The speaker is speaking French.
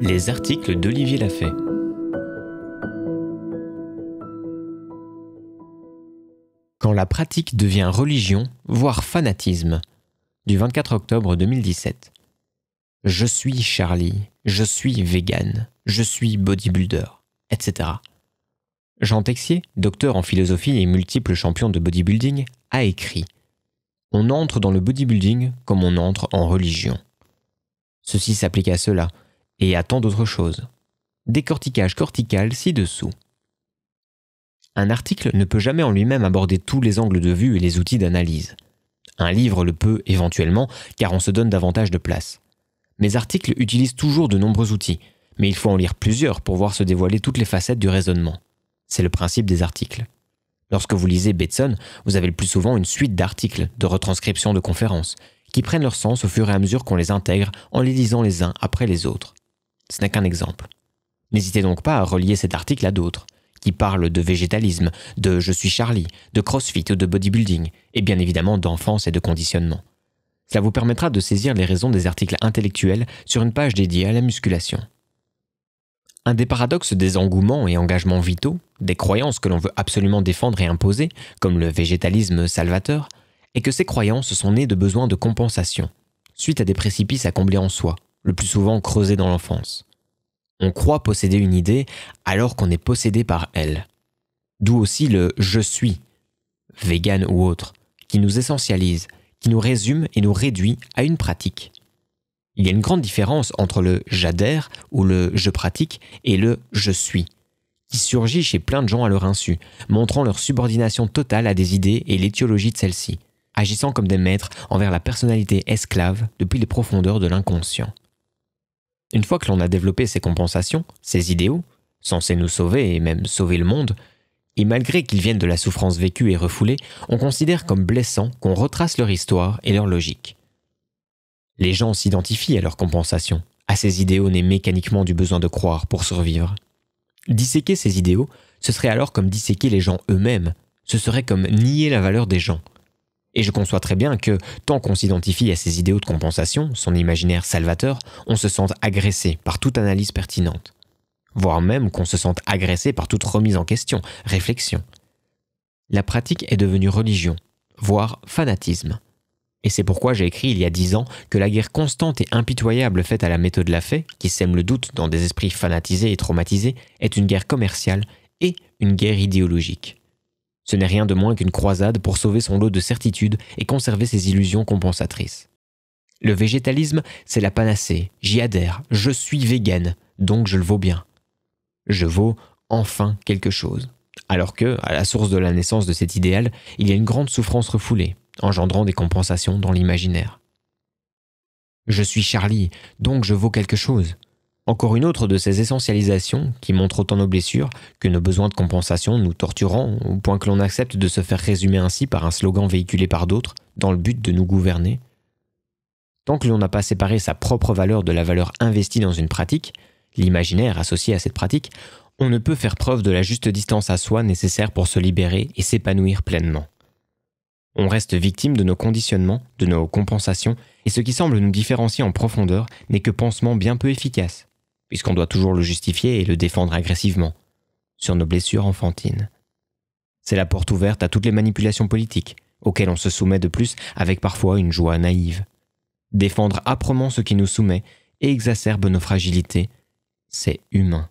Les articles d'Olivier Lafay. Quand la pratique devient religion, voire fanatisme, du 24 octobre 2017. Je suis Charlie, je suis vegan, je suis bodybuilder, etc. Jean Texier, docteur en philosophie et multiple champion de bodybuilding, a écrit On entre dans le bodybuilding comme on entre en religion. Ceci s'applique à cela. » et à tant d'autres choses. Décortiquage cortical ci-dessous. Un article ne peut jamais en lui-même aborder tous les angles de vue et les outils d'analyse. Un livre le peut éventuellement, car on se donne davantage de place. Mes articles utilisent toujours de nombreux outils, mais il faut en lire plusieurs pour voir se dévoiler toutes les facettes du raisonnement. C'est le principe des articles. Lorsque vous lisez Betson, vous avez le plus souvent une suite d'articles, de retranscriptions de conférences, qui prennent leur sens au fur et à mesure qu'on les intègre en les lisant les uns après les autres. Ce n'est qu'un exemple. N'hésitez donc pas à relier cet article à d'autres, qui parlent de végétalisme, de Je suis Charlie, de CrossFit ou de bodybuilding, et bien évidemment d'enfance et de conditionnement. Cela vous permettra de saisir les raisons des articles intellectuels sur une page dédiée à la musculation. Un des paradoxes des engouements et engagements vitaux, des croyances que l'on veut absolument défendre et imposer, comme le végétalisme salvateur, est que ces croyances sont nées de besoins de compensation, suite à des précipices à combler en soi, le plus souvent creusé dans l'enfance. On croit posséder une idée alors qu'on est possédé par elle. D'où aussi le je suis, vegan ou autre, qui nous essentialise, qui nous résume et nous réduit à une pratique. Il y a une grande différence entre le j'adhère ou le je pratique et le je suis, qui surgit chez plein de gens à leur insu, montrant leur subordination totale à des idées et l'étiologie de celles-ci, agissant comme des maîtres envers la personnalité esclave depuis les profondeurs de l'inconscient. Une fois que l'on a développé ces compensations, ces idéaux, censés nous sauver et même sauver le monde, et malgré qu'ils viennent de la souffrance vécue et refoulée, on considère comme blessant qu'on retrace leur histoire et leur logique. Les gens s'identifient à leurs compensations, à ces idéaux nés mécaniquement du besoin de croire pour survivre. Disséquer ces idéaux, ce serait alors comme disséquer les gens eux-mêmes, ce serait comme nier la valeur des gens, et je conçois très bien que, tant qu'on s'identifie à ses idéaux de compensation, son imaginaire salvateur, on se sente agressé par toute analyse pertinente. Voire même qu'on se sente agressé par toute remise en question, réflexion. La pratique est devenue religion, voire fanatisme. Et c'est pourquoi j'ai écrit il y a dix ans que la guerre constante et impitoyable faite à la méthode de la fée, qui sème le doute dans des esprits fanatisés et traumatisés, est une guerre commerciale et une guerre idéologique. Ce n'est rien de moins qu'une croisade pour sauver son lot de certitudes et conserver ses illusions compensatrices. Le végétalisme, c'est la panacée, j'y adhère, je suis vegan, donc je le vaux bien. Je vaux enfin quelque chose. Alors que, à la source de la naissance de cet idéal, il y a une grande souffrance refoulée, engendrant des compensations dans l'imaginaire. Je suis Charlie, donc je vaux quelque chose. Encore une autre de ces essentialisations qui montrent autant nos blessures que nos besoins de compensation nous torturant au point que l'on accepte de se faire résumer ainsi par un slogan véhiculé par d'autres dans le but de nous gouverner. Tant que l'on n'a pas séparé sa propre valeur de la valeur investie dans une pratique, l'imaginaire associé à cette pratique, on ne peut faire preuve de la juste distance à soi nécessaire pour se libérer et s'épanouir pleinement. On reste victime de nos conditionnements, de nos compensations, et ce qui semble nous différencier en profondeur n'est que pansement bien peu efficace puisqu'on doit toujours le justifier et le défendre agressivement, sur nos blessures enfantines. C'est la porte ouverte à toutes les manipulations politiques, auxquelles on se soumet de plus avec parfois une joie naïve. Défendre âprement ce qui nous soumet et exacerbe nos fragilités, c'est humain.